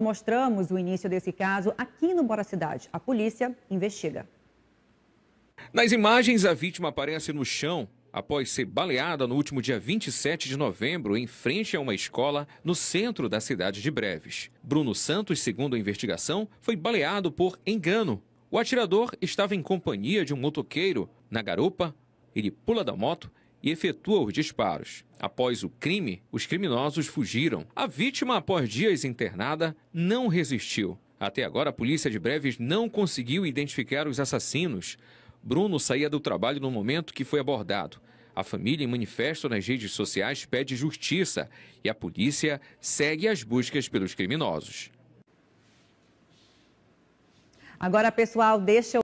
Mostramos o início desse caso aqui no Bora Cidade. A polícia investiga. Nas imagens, a vítima aparece no chão após ser baleada no último dia 27 de novembro em frente a uma escola no centro da cidade de Breves. Bruno Santos, segundo a investigação, foi baleado por engano. O atirador estava em companhia de um motoqueiro. Na garupa, ele pula da moto e efetua os disparos. Após o crime, os criminosos fugiram. A vítima, após dias internada, não resistiu. Até agora, a polícia de Breves não conseguiu identificar os assassinos. Bruno saía do trabalho no momento que foi abordado. A família, em manifesto nas redes sociais, pede justiça e a polícia segue as buscas pelos criminosos. Agora, pessoal, deixa eu.